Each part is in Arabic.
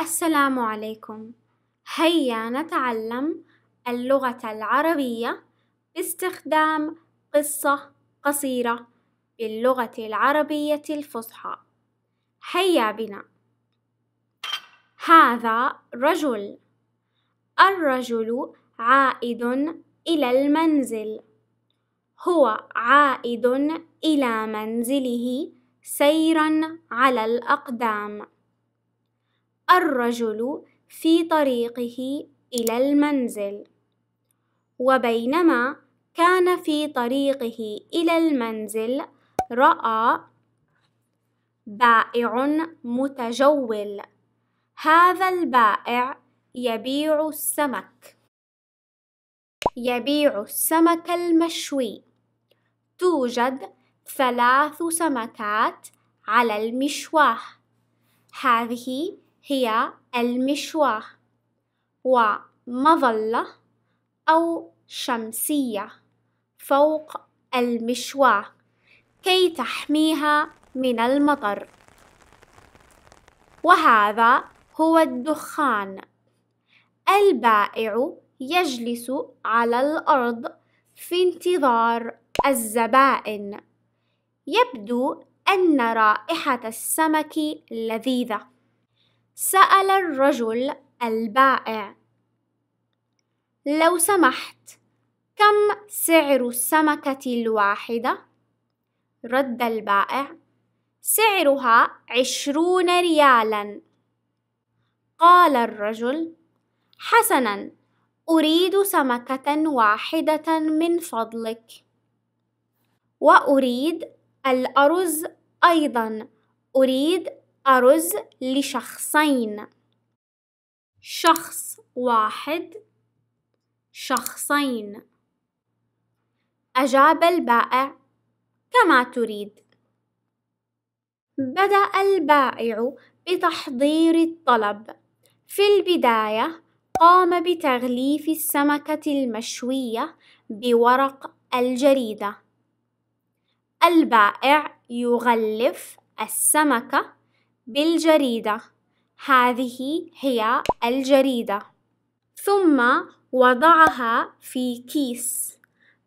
السلام عليكم هيا نتعلم اللغة العربية باستخدام قصة قصيرة باللغة العربية الفصحى هيا بنا هذا رجل الرجل عائد إلى المنزل هو عائد إلى منزله سيرا على الأقدام الرجل في طريقه إلى المنزل وبينما كان في طريقه إلى المنزل رأى بائع متجول هذا البائع يبيع السمك يبيع السمك المشوي توجد ثلاث سمكات على المشواه هذه هي المشواه ومظلة أو شمسية فوق المشواه كي تحميها من المطر وهذا هو الدخان البائع يجلس على الأرض في انتظار الزبائن يبدو أن رائحة السمك لذيذة سأل الرجل البائع: "لو سمحت، كم سعر السمكة الواحدة؟" رد البائع: "سعرها عشرون ريالًا". قال الرجل: "حسنًا، أريد سمكة واحدة من فضلك، وأريد الأرز أيضًا، أريد أرز لشخصين شخص واحد شخصين أجاب البائع كما تريد بدأ البائع بتحضير الطلب في البداية قام بتغليف السمكة المشوية بورق الجريدة البائع يغلف السمكة بالجريدة هذه هي الجريدة ثم وضعها في كيس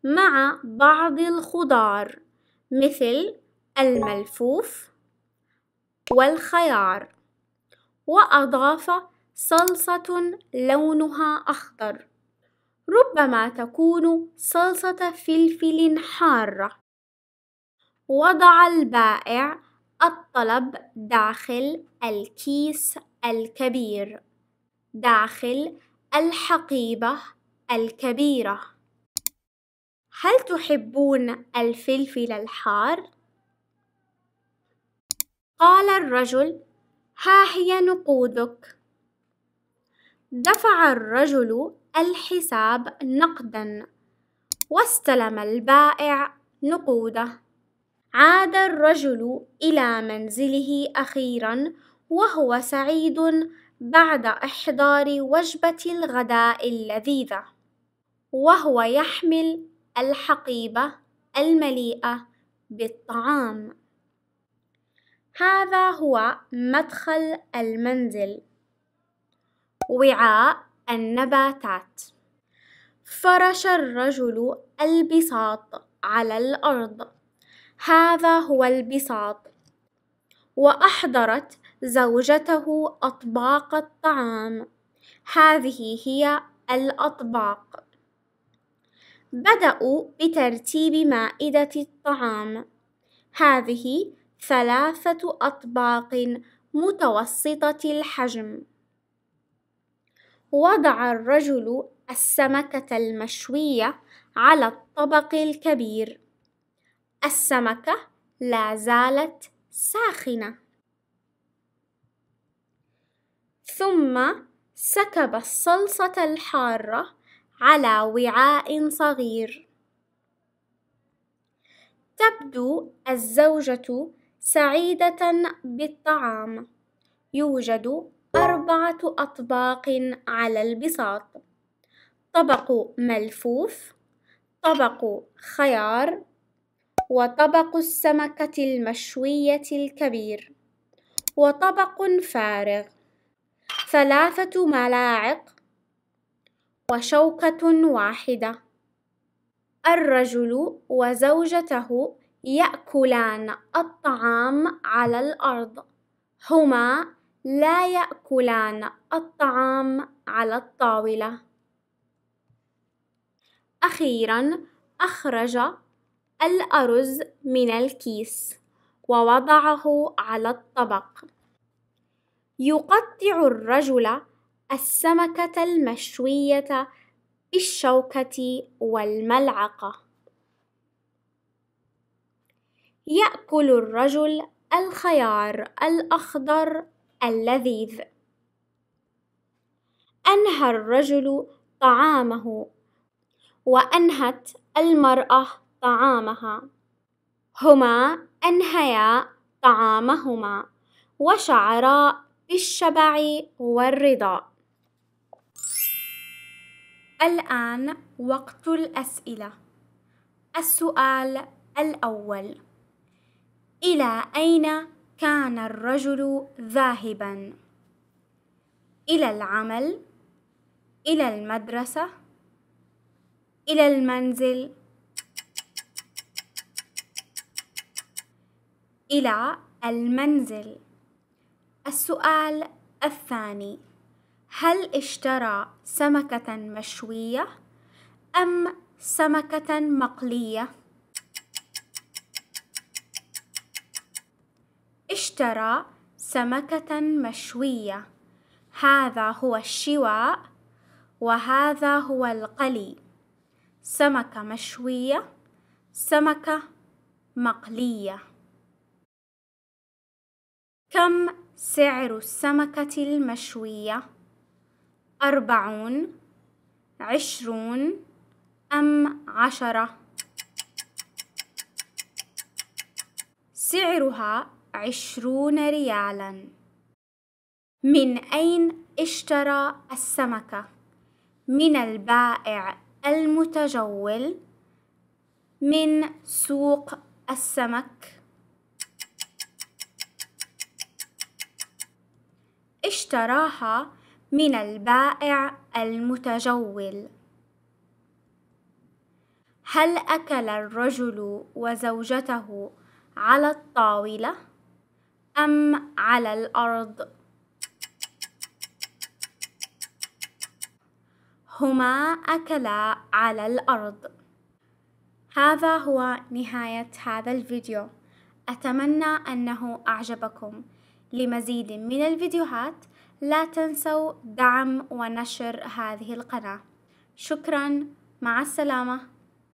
مع بعض الخضار مثل الملفوف والخيار وأضاف صلصة لونها أخضر ربما تكون صلصة فلفل حارة وضع البائع الطلب داخل الكيس الكبير داخل الحقيبة الكبيرة هل تحبون الفلفل الحار؟ قال الرجل ها هي نقودك دفع الرجل الحساب نقدا واستلم البائع نقوده عاد الرجل إلى منزله أخيرا وهو سعيد بعد إحضار وجبة الغداء اللذيذة وهو يحمل الحقيبة المليئة بالطعام هذا هو مدخل المنزل وعاء النباتات فرش الرجل البساط على الأرض هذا هو البساط واحضرت زوجته اطباق الطعام هذه هي الاطباق بداوا بترتيب مائده الطعام هذه ثلاثه اطباق متوسطه الحجم وضع الرجل السمكه المشويه على الطبق الكبير السمكة لا زالت ساخنة ثم سكب الصلصة الحارة على وعاء صغير تبدو الزوجة سعيدة بالطعام يوجد أربعة أطباق على البساط طبق ملفوف طبق خيار وطبق السمكة المشوية الكبير وطبق فارغ ثلاثة ملاعق وشوكة واحدة الرجل وزوجته يأكلان الطعام على الأرض هما لا يأكلان الطعام على الطاولة أخيرا أخرج الأرز من الكيس ووضعه على الطبق يقطع الرجل السمكة المشوية بالشوكة والملعقة يأكل الرجل الخيار الأخضر اللذيذ أنهى الرجل طعامه وأنهت المرأة طعامها هما أنهيا طعامهما وشعرا بالشبع والرضا الآن وقت الأسئلة السؤال الأول إلى أين كان الرجل ذاهبا؟ إلى العمل إلى المدرسة إلى المنزل إلى المنزل السؤال الثاني هل اشترى سمكة مشوية أم سمكة مقلية؟ اشترى سمكة مشوية هذا هو الشواء وهذا هو القلي سمكة مشوية سمكة مقلية كم سعر السمكة المشوية أربعون عشرون أم عشرة سعرها عشرون ريالا من أين اشترى السمكة؟ من البائع المتجول من سوق السمك اشتراها من البائع المتجول هل اكل الرجل وزوجته على الطاوله ام على الارض هما اكلا على الارض هذا هو نهايه هذا الفيديو اتمنى انه اعجبكم لمزيد من الفيديوهات لا تنسوا دعم ونشر هذه القناة شكرا مع السلامة